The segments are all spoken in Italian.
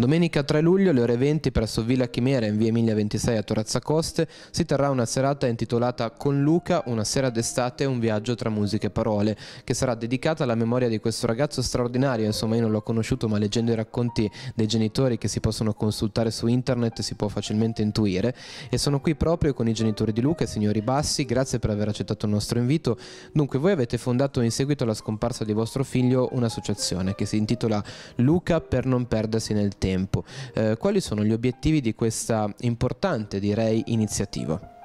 Domenica 3 luglio alle ore 20 presso Villa Chimera in via Emilia 26 a Torazza Coste si terrà una serata intitolata Con Luca, una sera d'estate e un viaggio tra musica e parole, che sarà dedicata alla memoria di questo ragazzo straordinario, insomma io non l'ho conosciuto ma leggendo i racconti dei genitori che si possono consultare su internet si può facilmente intuire e sono qui proprio con i genitori di Luca, signori Bassi, grazie per aver accettato il nostro invito. Dunque voi avete fondato in seguito alla scomparsa di vostro figlio un'associazione che si intitola Luca per non perdersi nel tempo tempo. Eh, quali sono gli obiettivi di questa importante, direi, iniziativa?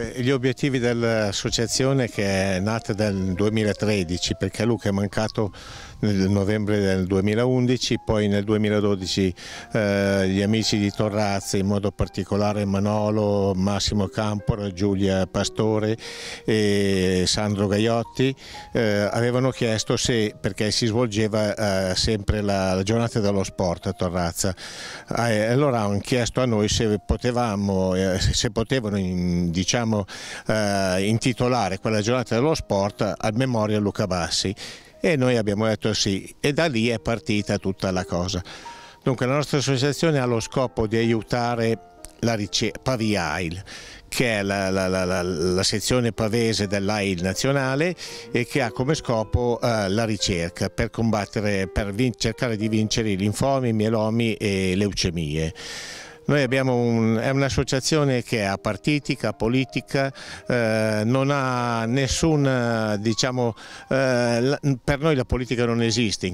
gli obiettivi dell'associazione che è nata nel 2013 perché Luca è mancato nel novembre del 2011, poi nel 2012 eh, gli amici di Torrazze, in modo particolare Manolo, Massimo Campora, Giulia Pastore e Sandro Gaiotti, eh, avevano chiesto se, perché si svolgeva eh, sempre la, la, giornata dello sport a Torrazza, eh, allora hanno chiesto a noi se potevamo, eh, se potevano in, diciamo, vogliamo eh, intitolare quella giornata dello sport a memoria Luca Bassi e noi abbiamo detto sì e da lì è partita tutta la cosa. Dunque la nostra associazione ha lo scopo di aiutare la ricerca, PAVI-AIL, che è la, la, la, la sezione pavese dell'AIL nazionale e che ha come scopo eh, la ricerca per, combattere, per cercare di vincere i linfomi, i mielomi e le leucemie. Noi abbiamo un, è un'associazione che è apartitica, politica, eh, non ha nessun, eh, diciamo, eh, la, per noi la politica non esiste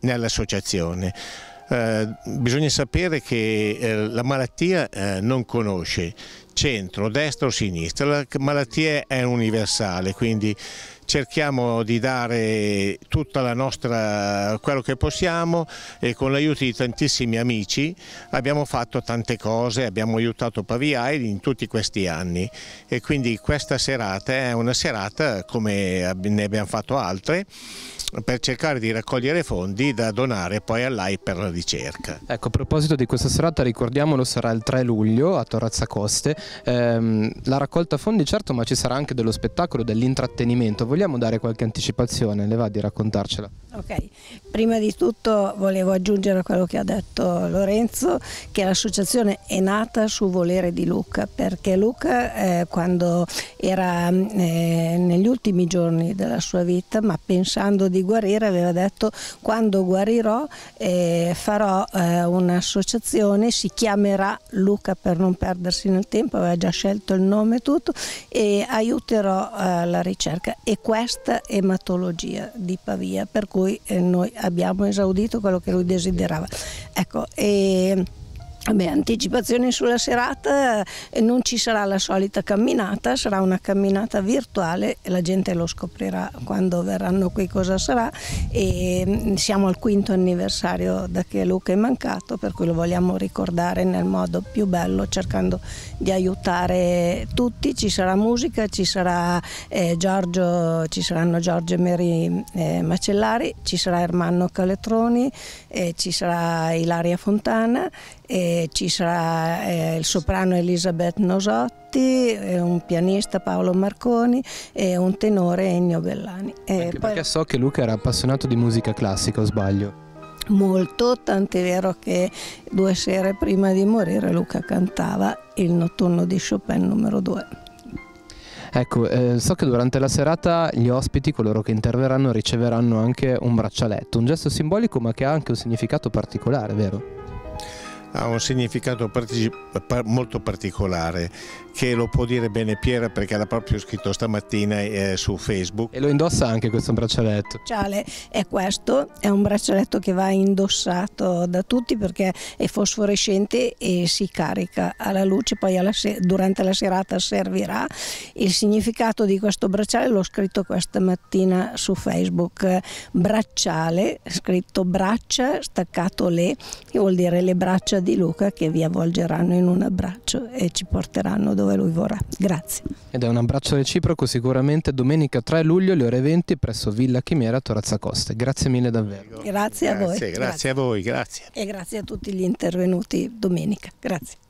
nell'associazione. Eh, bisogna sapere che eh, la malattia eh, non conosce, centro, destra o sinistra, la malattia è universale, quindi cerchiamo di dare tutta la nostra, quello che possiamo e con l'aiuto di tantissimi amici abbiamo fatto tante cose, abbiamo aiutato Paviai in tutti questi anni e quindi questa serata è una serata come ne abbiamo fatto altre per cercare di raccogliere fondi da donare poi all'AI per la ricerca. Ecco, a proposito di questa serata ricordiamolo sarà il 3 luglio a Torrazza Coste ehm, la raccolta fondi certo, ma ci sarà anche dello spettacolo, dell'intrattenimento. Vogliamo dare qualche anticipazione? Le va di raccontarcela? Okay. Prima di tutto volevo aggiungere a quello che ha detto Lorenzo, che l'associazione è nata su volere di Luca, perché Luca eh, quando era mm, eh, negli ultimi giorni della sua vita, ma pensando di guarire, aveva detto quando guarirò eh, farò eh, un'associazione, si chiamerà Luca per non perdersi nel tempo, aveva già scelto il nome e tutto, e aiuterò eh, la ricerca. E questa ematologia di Pavia, per cui cui noi abbiamo esaudito quello che lui desiderava. Ecco, e Beh, anticipazioni sulla serata, eh, non ci sarà la solita camminata, sarà una camminata virtuale e la gente lo scoprirà quando verranno qui cosa sarà e mm, siamo al quinto anniversario da che Luca è mancato, per cui lo vogliamo ricordare nel modo più bello cercando di aiutare tutti, ci sarà musica, ci, sarà, eh, Giorgio, ci saranno Giorgio e Mary eh, Macellari, ci sarà Ermanno Caletroni, eh, ci sarà Ilaria Fontana e ci sarà eh, il soprano Elisabeth Nosotti, eh, un pianista Paolo Marconi e un tenore Ennio Bellani. Anche poi... Perché so che Luca era appassionato di musica classica, o sbaglio? Molto, tant'è vero che due sere prima di morire Luca cantava il notturno di Chopin numero 2. Ecco, eh, so che durante la serata gli ospiti, coloro che interverranno, riceveranno anche un braccialetto, un gesto simbolico ma che ha anche un significato particolare, vero? ha un significato partic molto particolare che lo può dire bene Piera perché l'ha proprio scritto stamattina eh, su Facebook. E lo indossa anche questo braccialetto? È questo, è un braccialetto che va indossato da tutti perché è fosforescente e si carica alla luce, poi alla durante la serata servirà. Il significato di questo bracciale l'ho scritto questa mattina su Facebook. Bracciale, scritto braccia, staccato le, che vuol dire le braccia di Luca che vi avvolgeranno in un abbraccio e ci porteranno dove lui vorrà. Grazie. Ed è un abbraccio reciproco sicuramente domenica 3 luglio alle ore 20 presso Villa Chimera Torazza Coste. Grazie mille davvero. Grazie a voi. grazie, grazie a voi, grazie. E grazie a tutti gli intervenuti domenica. Grazie.